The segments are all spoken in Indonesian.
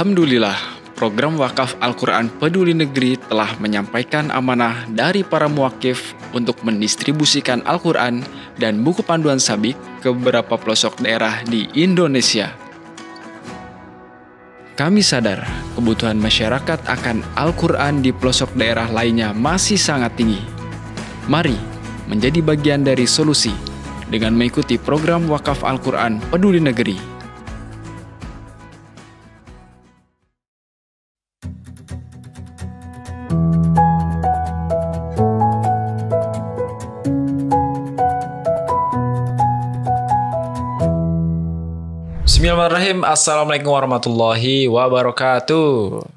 Alhamdulillah, program wakaf Al-Quran Peduli Negeri telah menyampaikan amanah dari para muakif untuk mendistribusikan Al-Quran dan buku panduan sabik ke beberapa pelosok daerah di Indonesia. Kami sadar kebutuhan masyarakat akan Al-Quran di pelosok daerah lainnya masih sangat tinggi. Mari menjadi bagian dari solusi dengan mengikuti program wakaf Al-Quran Peduli Negeri Bismillahirrahmanirrahim. Assalamualaikum warahmatullahi wabarakatuh.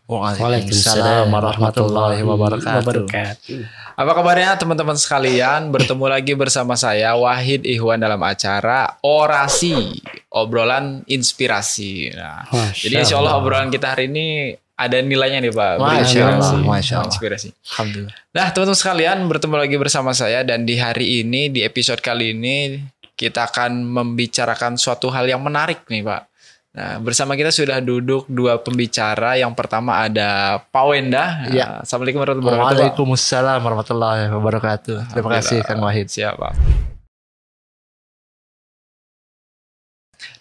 Waalaikumsalam warahmatullahi wabarakatuh. Apa kabarnya teman-teman sekalian? Bertemu lagi bersama saya Wahid Ihwan dalam acara Orasi, obrolan inspirasi. Nah, jadi insya Allah obrolan kita hari ini ada nilainya nih Pak. Masya Allah. Masya Allah. Inspirasi. Alhamdulillah. Nah teman-teman sekalian bertemu lagi bersama saya dan di hari ini di episode kali ini kita akan membicarakan suatu hal yang menarik nih Pak. Nah, bersama kita sudah duduk dua pembicara. Yang pertama ada Pak Wenda. Ya. Ah, Assalamualaikum warahmatullahi wabarakatuh. Waalaikumsalam warahmatullahi wabarakatuh. Terima kasih Kang Wahid. siapa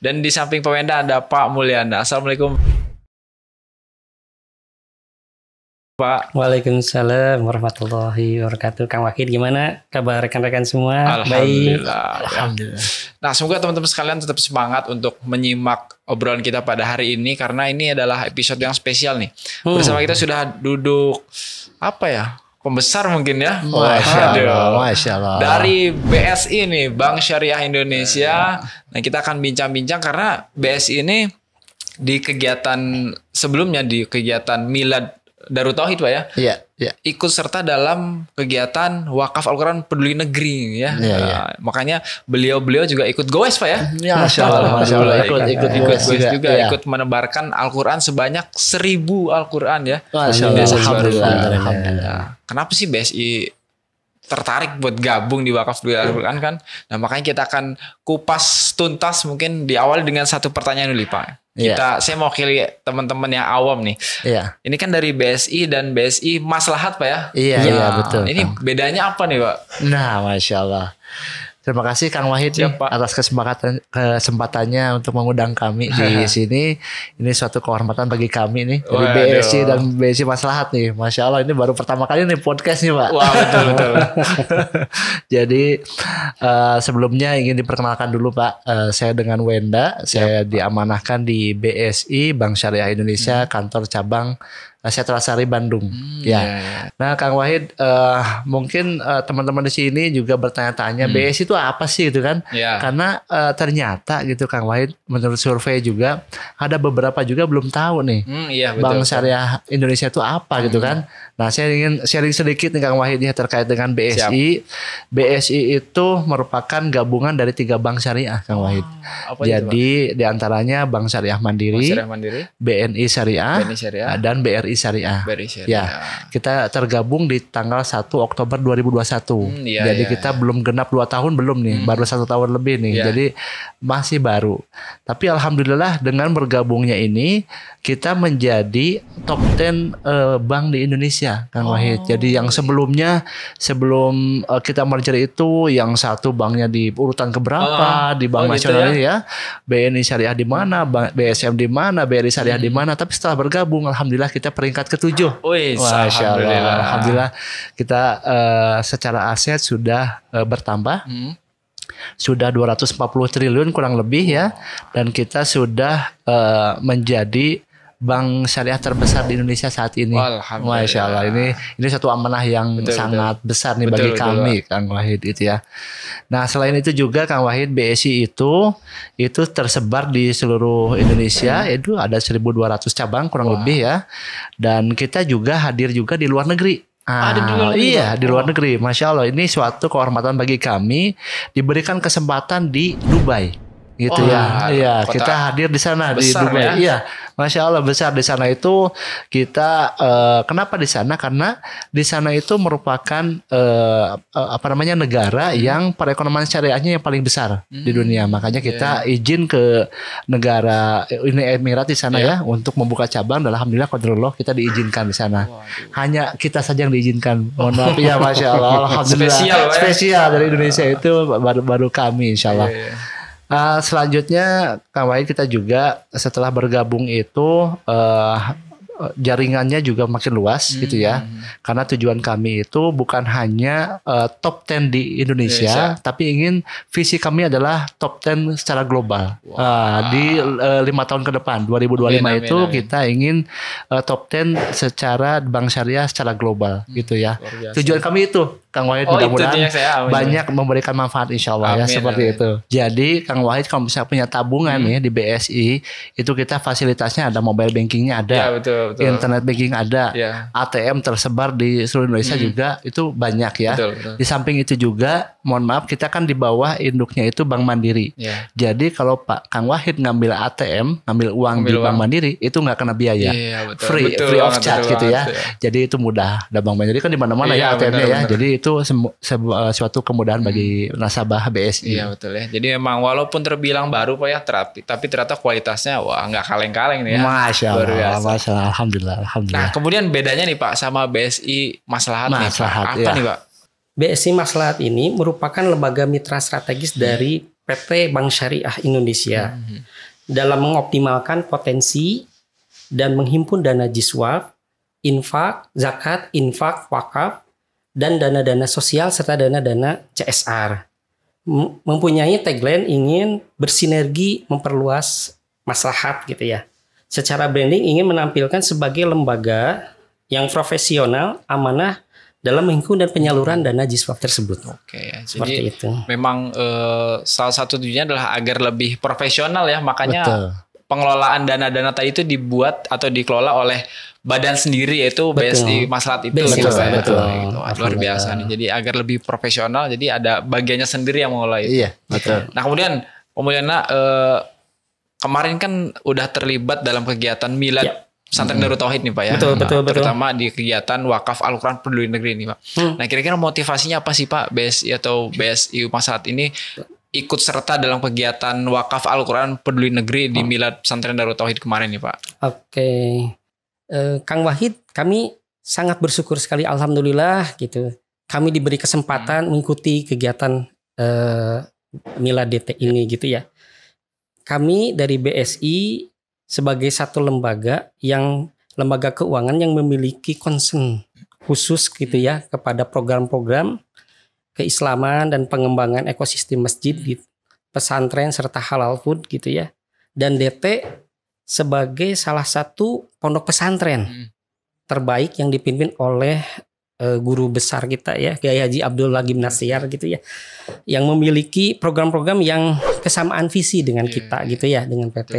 Dan di samping Pak Wenda ada Pak Mulyana. Assalamualaikum. Pak. Waalaikumsalam warahmatullahi wabarakatuh. Kang wakid gimana kabar rekan-rekan semua? Alhamdulillah. Baik. Alhamdulillah. Nah, semoga teman-teman sekalian tetap semangat untuk menyimak obrolan kita pada hari ini karena ini adalah episode yang spesial nih. Hmm. Bersama kita sudah duduk apa ya? Pembesar mungkin ya. Masya Allah. Masya Allah. Dari BSI nih, Bank Syariah Indonesia. Iya. Nah, kita akan bincang-bincang karena BSI ini di kegiatan sebelumnya di kegiatan Milad Darut Tauhid Pak ya. Iya, iya. Ikut serta dalam kegiatan Wakaf Al-Qur'an Peduli Negeri ya. Iya, iya. nah, iya. makanya beliau-beliau juga ikut goes Pak ya. Ya, Masya Allah, Masya Allah. Ikut ikut, ikut, ikut goes juga, juga iya. ikut menebarkan Al-Qur'an sebanyak seribu Al-Qur'an ya. Masya Allah. Alhamdulillah. Alhamdulillah. Nah, kenapa sih BSI tertarik buat gabung di Wakaf Peduli Al-Qur'an kan? Nah, makanya kita akan kupas tuntas mungkin diawali dengan satu pertanyaan dulu Pak. Iya. Kita yeah. saya mau kiri teman-teman yang awam nih. Iya. Yeah. Ini kan dari BSI dan BSI Maslahat Pak ya? Iya, yeah, iya betul. Ini bedanya apa nih, Pak? Nah, Masya Allah. Terima kasih Kang Wahid Siap, nih, Pak. atas kesempatan kesempatannya untuk mengundang kami di sini. Ini suatu kehormatan bagi kami nih dari BSI BSC dan BSC Maslahat nih. Masya Allah ini baru pertama kali nih podcast nih Pak. Wah betul betul. Jadi uh, sebelumnya ingin diperkenalkan dulu Pak. Uh, saya dengan Wenda, Siap. saya diamanahkan di BSI Bank Syariah Indonesia hmm. kantor cabang Setra Sari Bandung. Hmm, ya. Yeah. Iya. Nah, Kang Wahid uh, mungkin uh, teman-teman di sini juga bertanya-tanya hmm. BSI itu apa sih gitu kan? Yeah. Karena uh, ternyata gitu Kang Wahid menurut survei juga ada beberapa juga belum tahu nih. Hmm, iya, betul, Bank Syariah Indonesia itu apa gitu hmm. gitu kan? Nah, saya ingin sharing sedikit nih Kang Wahid ya terkait dengan BSI. Siap. BSI itu merupakan gabungan dari tiga bank syariah Kang Wahid. Oh, Jadi diantaranya Bank Syariah Mandiri, Bank Syariah Mandiri, BNI Syariah, BNI syariah. dan BRI BRI Syariah. BRI Syariah. Ya, kita tergabung di tanggal 1 Oktober 2021. Hmm, iya, Jadi iya, kita iya. belum genap 2 tahun belum nih, hmm. baru satu tahun lebih nih. Iya. Jadi masih baru. Tapi alhamdulillah dengan bergabungnya ini kita menjadi top 10 uh, eh, bank di Indonesia, Kang oh, Wahid. Jadi yang iya. sebelumnya sebelum uh, kita merger itu yang satu banknya di urutan keberapa oh, di bank oh, gitu nasional gitu ya? ya, BNI Syariah di mana, BSM di mana, BRI Syariah hmm. di mana. Tapi setelah bergabung alhamdulillah kita peringkat ketujuh. Wih, Wah, Masya Allah. Alhamdulillah. Alhamdulillah kita uh, secara aset sudah uh, bertambah. Hmm sudah 240 triliun kurang lebih ya dan kita sudah uh, menjadi bank syariah terbesar di Indonesia saat ini. Alhamdulillah. Masya Allah ini ini satu amanah yang betul, sangat betul. besar nih betul, bagi betul, kami betul. Kang Wahid itu ya. Nah selain itu juga Kang Wahid BSI itu itu tersebar di seluruh Indonesia hmm. itu ada 1.200 cabang kurang Wah. lebih ya. Dan kita juga hadir juga di luar negeri. Ah, ada ah, di luar negeri. Iya, di luar oh. negeri. Masya Allah, ini suatu kehormatan bagi kami diberikan kesempatan di Dubai gitu oh, ya. Iya, iya kita hadir di sana di Dubai. Ya? Iya, masya Allah besar di sana itu kita uh, kenapa di sana karena di sana itu merupakan uh, uh, apa namanya negara hmm. yang perekonomian syariahnya yang paling besar hmm. di dunia. Makanya kita yeah. izin ke negara ini Emirat di sana yeah. ya untuk membuka cabang. Dan alhamdulillah kodrullah kita diizinkan di sana. Waduh. Hanya kita saja yang diizinkan. Mohon maaf ya, masya Allah. Alhamdulillah. Spesial, ya. spesial ya? dari Indonesia iya. itu baru baru kami, insya Allah. Yeah, yeah. Ah, selanjutnya Kang Wahid kita juga setelah bergabung itu uh, jaringannya juga makin luas hmm. gitu ya. Karena tujuan kami itu bukan hanya uh, top 10 di Indonesia, Indonesia, tapi ingin visi kami adalah top 10 secara global. Wow. Uh, ah, di eh, lima tahun ke depan 2025 amin, amin, itu amin. kita ingin uh, top 10 secara bank syariah secara global hmm. gitu ya. Tujuan kami itu Kang Wahid oh, mudah-mudahan banyak memberikan manfaat insya Allah ya seperti amin. itu. Jadi Kang Wahid kalau bisa punya tabungan hmm. ya di BSI itu kita fasilitasnya ada mobile bankingnya ada. Ya, betul, betul betul. internet banking ada, yeah. ATM tersebar di seluruh Indonesia hmm. juga itu banyak ya. Betul, betul. Di samping itu juga, mohon maaf kita kan di bawah induknya itu Bank Mandiri. Yeah. Jadi kalau Pak Kang Wahid ngambil ATM, ngambil uang ngambil di uang. Bank Mandiri itu nggak kena biaya, yeah, betul. free, betul, free of charge gitu ya. ya. Jadi itu mudah. Dan Bank Mandiri kan di mana-mana yeah, ya ATM-nya ya. Jadi itu eh, suatu kemudahan hmm. bagi nasabah BSI. Iya betul ya. Jadi memang walaupun terbilang baru pak ya tapi ternyata kualitasnya wah nggak kaleng-kaleng nih ya. Masya Allah, masya Allah. Alhamdulillah, alhamdulillah. Nah, kemudian bedanya nih Pak sama BSI Maslahat, Maslahat nih, Pak. Apa ya. nih, Pak? BSI Maslahat ini merupakan lembaga mitra strategis dari PT Bank Syariah Indonesia hmm. dalam mengoptimalkan potensi dan menghimpun dana jiswaf, infak, zakat, infak, wakaf, dan dana-dana sosial serta dana-dana CSR. Mempunyai tagline ingin bersinergi memperluas maslahat gitu ya secara branding ingin menampilkan sebagai lembaga yang profesional, amanah dalam lingkungan dan penyaluran dana jiswab tersebut. Oke, ya. seperti Jadi, itu. Memang eh, salah satu tujuannya adalah agar lebih profesional ya, makanya Betul. pengelolaan dana-dana tadi itu dibuat atau dikelola oleh badan sendiri yaitu BSD BSI Maslahat itu Betul. Gitu, betul, Betul. betul. Itu luar biasa nih. Jadi agar lebih profesional jadi ada bagiannya sendiri yang mengelola itu. Iya, betul. Nah, kemudian kemudian eh, kemarin kan udah terlibat dalam kegiatan milad ya. Pesantren hmm. Darut Tauhid nih Pak ya. Betul, nah, betul, betul. Terutama di kegiatan wakaf Al-Quran Peduli Negeri nih Pak. Hmm. Nah kira-kira motivasinya apa sih Pak BSI atau BSI Masyarakat ini ikut serta dalam kegiatan wakaf Al-Quran Peduli Negeri di hmm. Milad Pesantren Darut Tauhid kemarin nih Pak. Oke. Okay. Eh, Kang Wahid kami sangat bersyukur sekali Alhamdulillah gitu. Kami diberi kesempatan hmm. mengikuti kegiatan eh, Milad DT ini gitu ya kami dari BSI sebagai satu lembaga yang lembaga keuangan yang memiliki concern khusus gitu ya kepada program-program keislaman dan pengembangan ekosistem masjid gitu, pesantren serta halal food gitu ya. Dan DT sebagai salah satu pondok pesantren hmm. terbaik yang dipimpin oleh uh, guru besar kita ya Kiai Haji Abdul Lagim Nasir gitu ya yang memiliki program-program yang kesamaan visi dengan iya, kita iya, gitu ya dengan PT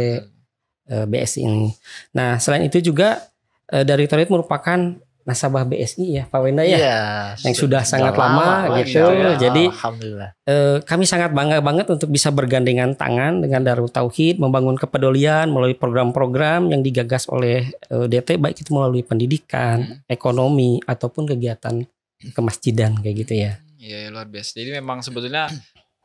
uh, BS ini. Nah selain itu juga uh, eh, dari Torit merupakan nasabah BSI ya Pak Wenda ya, ya yang sudah sangat lama, lama gitu. Ya, Jadi alhamdulillah. Eh, kami sangat bangga banget untuk bisa bergandengan tangan dengan Darul Tauhid membangun kepedulian melalui program-program yang digagas oleh eh, DT baik itu melalui pendidikan, hmm. ekonomi ataupun kegiatan kemasjidan kayak gitu ya. Iya, iya luar biasa. Jadi memang sebetulnya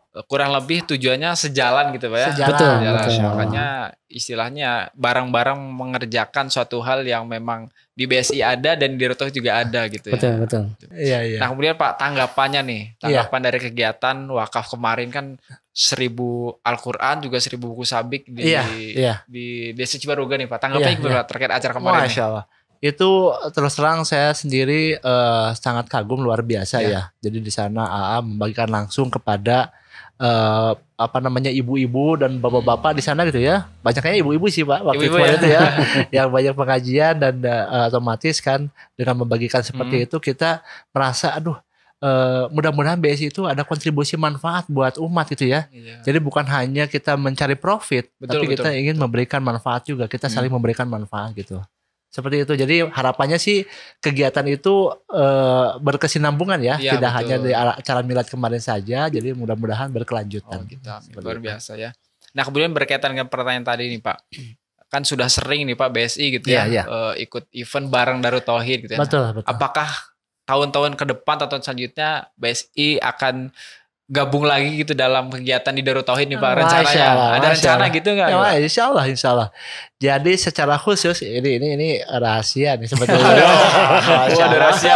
Eh, kurang lebih tujuannya sejalan gitu pak ya sejalan. betul, sejalan. betul. makanya istilahnya barang-barang mengerjakan suatu hal yang memang di BSI ada dan di Rotoh juga ada gitu ya betul betul iya iya nah kemudian pak tanggapannya nih iya. tanggapan iya. dari kegiatan wakaf kemarin kan seribu Al-Quran juga seribu buku sabik di iya, iya. di Desa Cibaruga nih pak tanggapannya iya, gimana iya. terkait acara kemarin Masya Allah itu terus terang saya sendiri uh, sangat kagum luar biasa ya. ya. Jadi di sana AA membagikan langsung kepada uh, apa namanya ibu-ibu dan bapak-bapak di sana gitu ya banyaknya ibu-ibu sih pak waktu ibu -ibu ya. itu ya. ya yang banyak pengajian dan uh, otomatis kan dengan membagikan seperti hmm. itu kita merasa aduh Uh, mudah-mudahan BSI itu ada kontribusi manfaat buat umat gitu ya. Iya. Jadi bukan hanya kita mencari profit, betul, tapi betul, kita ingin betul. memberikan manfaat juga. Kita hmm. saling memberikan manfaat gitu seperti itu. Jadi harapannya sih kegiatan itu e, berkesinambungan ya, ya tidak betul. hanya di acara milad kemarin saja. Jadi mudah-mudahan berkelanjutan. Oh, gitu. Luar biasa ya. Nah kemudian berkaitan dengan pertanyaan tadi nih Pak, kan sudah sering nih Pak BSI gitu ya, ya, ya. E, ikut event bareng Darut Tauhid gitu ya. Betul, betul. Apakah tahun-tahun ke depan atau selanjutnya BSI akan gabung lagi gitu dalam kegiatan di Darut Tauhid nih Pak rencananya. Ada rencana gitu nggak? Ya, Pak? insya Allah, insya Allah. Jadi secara khusus ini ini ini rahasia nih sebetulnya. Waduh, ada rahasia.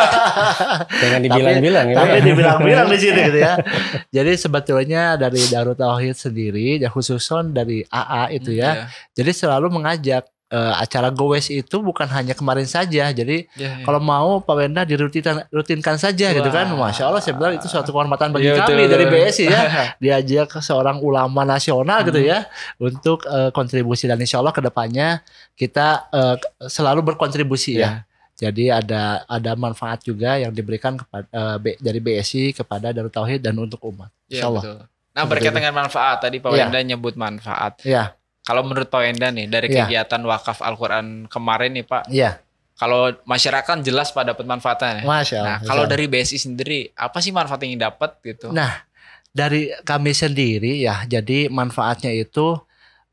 Jangan dibilang-bilang. Tapi, tapi ya. dibilang-bilang di sini gitu ya. Jadi sebetulnya dari Darut Tauhid sendiri, ya khususon dari AA itu ya. Yeah. Jadi selalu mengajak uh, acara Gowes itu bukan hanya kemarin saja. Jadi yeah, yeah. kalau mau Pak Wenda dirutinkan rutinkan saja Wah. gitu kan. Masya Allah saya bilang itu suatu kehormatan bagi yeah, kami betul. dari BSI ya. Diajak seorang ulama nasional gitu hmm. ya untuk uh, kontribusi dan insya Allah kedepannya kita uh, selalu berkontribusi yeah. ya. Iya. Jadi ada ada manfaat juga yang diberikan kepada uh, dari BSI kepada Darul Tauhid dan untuk umat. Iya, insya yeah, Betul. Nah berkaitan dengan manfaat tadi Pak iya. Wenda yeah. nyebut manfaat. Yeah kalau menurut Pak Wenda nih dari yeah. kegiatan wakaf Al-Qur'an kemarin nih Pak. Iya. Kalau masyarakat kan jelas Pak dapat manfaatnya. Ya. Masya Allah. Nah, kalau dari BSI sendiri apa sih manfaat yang dapat gitu? Nah, dari kami sendiri ya, jadi manfaatnya itu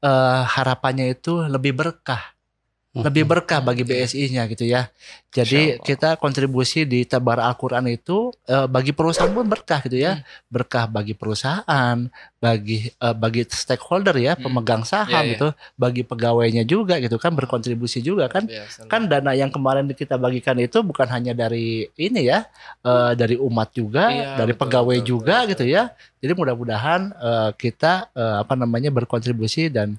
uh, harapannya itu lebih berkah lebih berkah bagi iya. BSI-nya gitu ya. Jadi kita kontribusi di tabar Al-Qur'an itu eh, bagi perusahaan pun berkah gitu ya. Mm. Berkah bagi perusahaan, bagi eh, bagi stakeholder ya, mm. pemegang saham yeah, yeah. gitu, bagi pegawainya juga gitu kan berkontribusi juga kan. Iya, kan dana yang kemarin kita bagikan itu bukan hanya dari ini ya, eh, dari umat juga, yeah, dari betul, pegawai betul, juga betul, gitu ya. Jadi mudah-mudahan eh, kita uh, apa namanya berkontribusi dan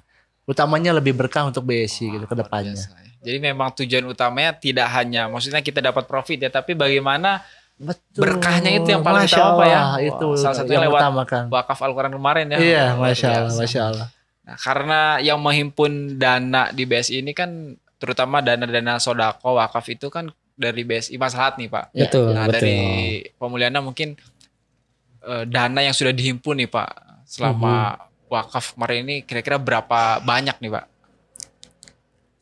utamanya lebih berkah untuk BSI gitu ke depannya. Ya. Jadi memang tujuan utamanya tidak hanya maksudnya kita dapat profit ya, tapi bagaimana Betul. berkahnya itu yang paling masya utama Allah, apa ya? Itu Wah, salah satunya lewat utamakan. wakaf Al-Quran kemarin ya. Iya, masya Allah, masya Allah. Nah, karena yang menghimpun dana di BSI ini kan terutama dana-dana sodako wakaf itu kan dari BSI Maslahat nih Pak. Iya, betul. Nah betul. dari Pemuliana mungkin eh, dana yang sudah dihimpun nih Pak selama uhum wakaf kemarin ini kira-kira berapa banyak nih Pak?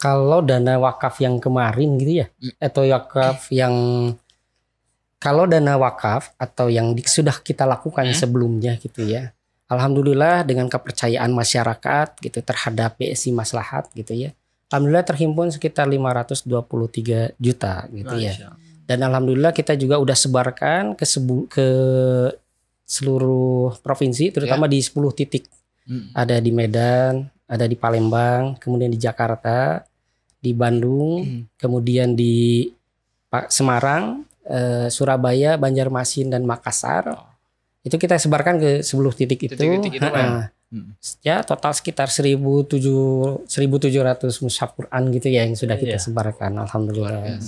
Kalau dana wakaf yang kemarin gitu ya, hmm. atau wakaf yang kalau dana wakaf atau yang di, sudah kita lakukan hmm. sebelumnya gitu ya, alhamdulillah dengan kepercayaan masyarakat gitu terhadap PSI Maslahat gitu ya, alhamdulillah terhimpun sekitar 523 juta gitu ya. Masya. ya. Dan alhamdulillah kita juga udah sebarkan ke sebu ke seluruh provinsi terutama ya. di 10 titik hmm. ada di Medan, ada di Palembang, kemudian di Jakarta, di Bandung, hmm. kemudian di Semarang, eh, Surabaya, Banjarmasin dan Makassar. Oh. Itu kita sebarkan ke 10 titik, titik itu. Titik itu Hmm. Ya total sekitar 1.700 mushaf Quran gitu ya yang sudah iya. kita yeah. sebarkan. Alhamdulillah.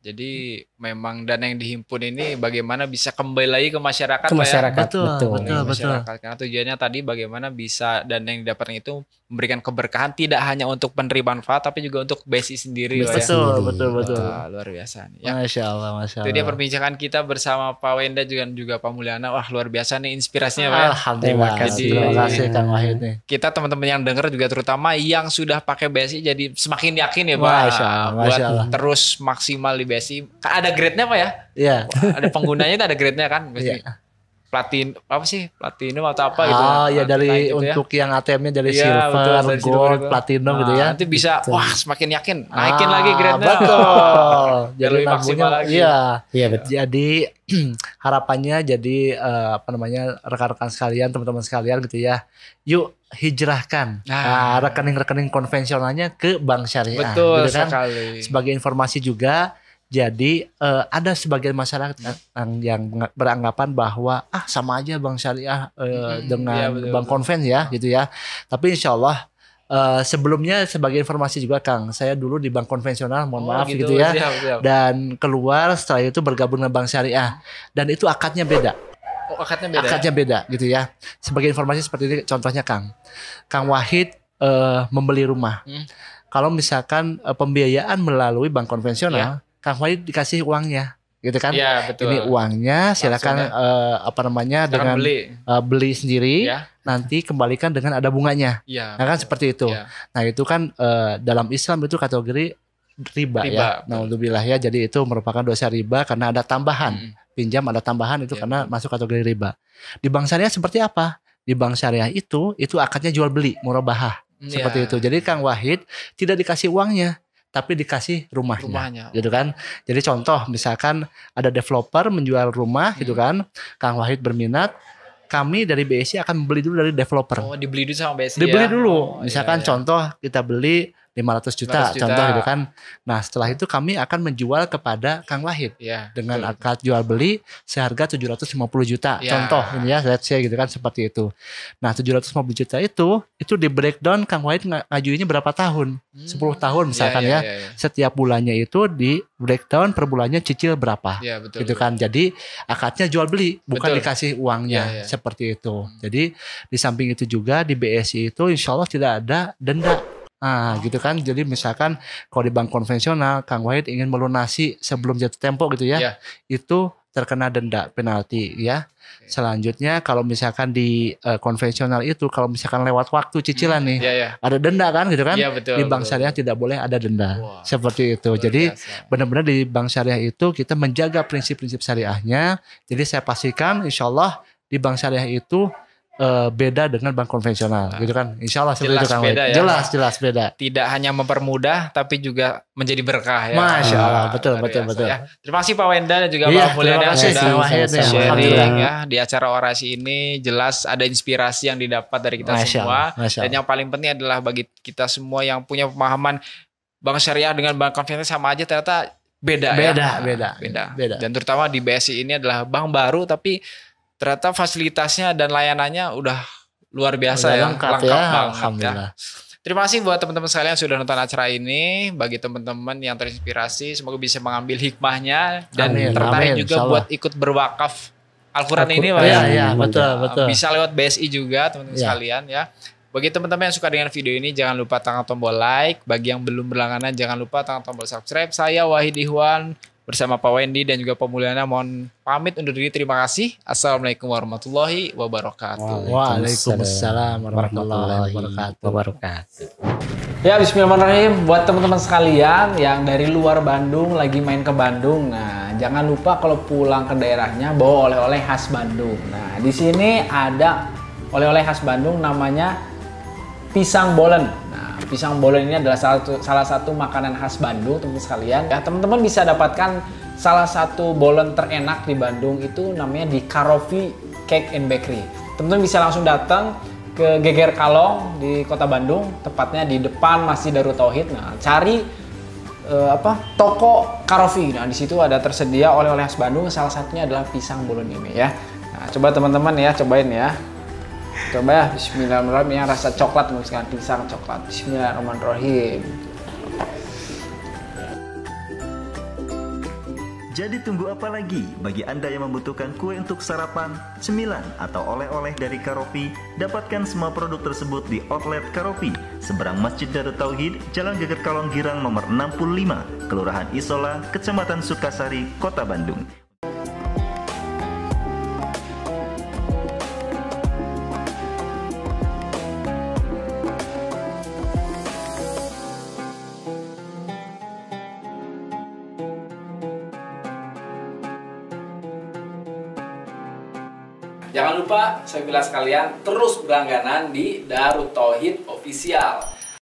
Jadi memang dana yang dihimpun ini bagaimana bisa kembali lagi ke masyarakat, ke ya. masyarakat, ya? betul, betul, betul, masyarakat. Karena tujuannya tadi bagaimana bisa dana yang didapatkan itu memberikan keberkahan tidak hanya untuk penerima manfaat tapi juga untuk besi sendiri betul, ya. betul betul betul Wah, luar biasa nih ya. masya allah masya allah itu dia perbincangan kita bersama Pak Wenda juga juga Pak Mulyana wah luar biasa nih inspirasinya Pak ya. alhamdulillah terima kasih terima kasih Kang Wahid nih kita teman-teman yang dengar juga terutama yang sudah pakai besi jadi semakin yakin ya Pak masya allah, masya allah. terus maksimal di besi ada grade-nya Pak ya iya ada penggunanya ada grade-nya kan besi iya platin apa sih platinum atau apa gitu ah ya, ya dari nah, gitu ya. untuk ya. yang ATM-nya dari ya, silver betul, dari gold silver platinum nah, gitu ya nah, nanti bisa gitu. wah semakin yakin naikin ah, lagi grade betul jadi lebih maksimal lagi iya iya betul jadi harapannya jadi uh, apa namanya rekan-rekan sekalian teman-teman sekalian gitu ya yuk hijrahkan nah. Ah, rekening-rekening nah. uh, konvensionalnya ke bank syariah betul gitu kan? sekali sebagai informasi juga jadi uh, ada sebagian masyarakat yang, yang beranggapan bahwa ah sama aja bank syariah uh, hmm, dengan ya, betul, bank konven ya gitu ya. Tapi insya Allah Uh, sebelumnya sebagai informasi juga Kang, saya dulu di bank konvensional, mohon oh, maaf gitu, gitu ya, siap, siap. dan keluar setelah itu bergabung dengan bank syariah, dan itu akadnya beda. Oh, akadnya beda. Ya? Akadnya beda gitu ya. Sebagai informasi seperti ini, contohnya Kang, Kang Wahid uh, membeli rumah. Hmm. Kalau misalkan uh, pembiayaan melalui bank konvensional, yeah Kang Wahid dikasih uangnya gitu kan ya, betul. ini uangnya silakan ya. uh, apa namanya silakan dengan beli, uh, beli sendiri ya. nanti kembalikan dengan ada bunganya ya, nah, kan seperti itu ya. nah itu kan uh, dalam Islam itu kategori riba, ya. riba ya nah bilah ya jadi itu merupakan dosa riba karena ada tambahan hmm. pinjam ada tambahan itu ya. karena masuk kategori riba di bank syariah seperti apa di bank syariah itu itu akadnya jual beli murabahah iya. seperti itu jadi Kang Wahid tidak dikasih uangnya tapi dikasih rumahnya, rumahnya. gitu kan. Jadi contoh misalkan ada developer menjual rumah gitu hmm. gitu kan, Kang Wahid berminat, kami dari BSI akan beli dulu dari developer. Oh, dibeli dulu sama BSI. Dibeli ya? dulu. Oh, iya, misalkan iya, iya. contoh kita beli 500 juta, 500 juta contoh gitu kan. Nah, setelah itu kami akan menjual kepada Kang Wahid ya, dengan betul. akad jual beli seharga 750 juta. Ya. Contoh ini ya, let's say gitu kan seperti itu. Nah, 750 juta itu itu di breakdown Kang Wahid ngajuinnya berapa tahun? Hmm. 10 tahun iya, misalkan iya, ya, ya, ya. ya. Setiap bulannya itu di breakdown per bulannya cicil berapa. Ya, betul, gitu betul. kan. Jadi akadnya jual beli bukan betul. dikasih uangnya ya, ya. seperti itu. Hmm. Jadi di samping itu juga di BSI itu insya Allah tidak ada denda Nah, gitu kan. Jadi misalkan kalau di bank konvensional, Kang Wahid ingin melunasi sebelum jatuh tempo gitu ya, yeah. itu terkena denda penalti ya. Okay. Selanjutnya kalau misalkan di uh, konvensional itu kalau misalkan lewat waktu cicilan hmm, nih, yeah, yeah. ada denda kan gitu kan? Yeah, betul, di bank betul. syariah tidak boleh ada denda. Wow. Seperti itu. Betul, jadi benar-benar di bank syariah itu kita menjaga prinsip-prinsip syariahnya. Jadi saya pastikan insya Allah di bank syariah itu uh, beda dengan bank konvensional nah, gitu kan insya Allah jelas itu kan, beda ya, jelas jelas beda tidak hanya mempermudah tapi juga menjadi berkah ya masya Allah nah, betul betul betul ya. terima kasih Pak Wenda dan juga iya, Pak Mulyana yang sudah sharing ya di acara orasi ini jelas ada inspirasi yang didapat dari kita masya semua masya dan yang paling penting adalah bagi kita semua yang punya pemahaman bank syariah dengan bank konvensional sama aja ternyata beda ya. beda ya. beda beda beda dan terutama di BSI ini adalah bank baru tapi ternyata fasilitasnya dan layanannya udah luar biasa udah ya lengkap, lengkap ya, banget ya. Alhamdulillah. ya. Terima kasih buat teman-teman sekalian yang sudah nonton acara ini. Bagi teman-teman yang terinspirasi, semoga bisa mengambil hikmahnya dan amin, tertarik amin, juga buat ikut berwakaf Al-Quran Al ini, Pak. Iya, ya. iya, betul, betul. Bisa lewat BSI juga, teman-teman ya. sekalian ya. Bagi teman-teman yang suka dengan video ini jangan lupa tangan tombol like. Bagi yang belum berlangganan jangan lupa tangan tombol subscribe. Saya Wahid Ihwan Bersama Pak Wendy dan juga Pak Mulyana mohon pamit undur diri. Terima kasih. Assalamualaikum warahmatullahi wabarakatuh. Waalaikumsalam warahmatullahi wabarakatuh. wabarakatuh. Ya bismillahirrahmanirrahim buat teman-teman sekalian yang dari luar Bandung lagi main ke Bandung. Nah, jangan lupa kalau pulang ke daerahnya bawa oleh-oleh khas Bandung. Nah, di sini ada oleh-oleh khas Bandung namanya pisang bolen. Nah, Pisang bolon ini adalah salah satu, salah satu makanan khas Bandung teman-teman sekalian. Ya, teman-teman bisa dapatkan salah satu bolon terenak di Bandung itu namanya di Karofi Cake and Bakery. Teman-teman bisa langsung datang ke Geger Kalong di Kota Bandung, tepatnya di depan Masjid Darut Tauhid. Nah, cari uh, apa? Toko Karofi. Nah, di situ ada tersedia oleh-oleh khas Bandung, salah satunya adalah pisang bolon ini ya. Nah, coba teman-teman ya, cobain ya. Coba ya Bismillahirrahmanirrahim yang rasa coklat misalkan pisang coklat. Bismillahirrahmanirrahim. Jadi tunggu apa lagi bagi Anda yang membutuhkan kue untuk sarapan, cemilan, atau oleh-oleh dari Karofi. Dapatkan semua produk tersebut di outlet Karofi seberang Masjid Darut Tauhid, Jalan Geger Kalong Girang nomor 65, Kelurahan Isola, Kecamatan Sukasari, Kota Bandung. saya bilang sekalian terus berlangganan di Darut Tauhid Official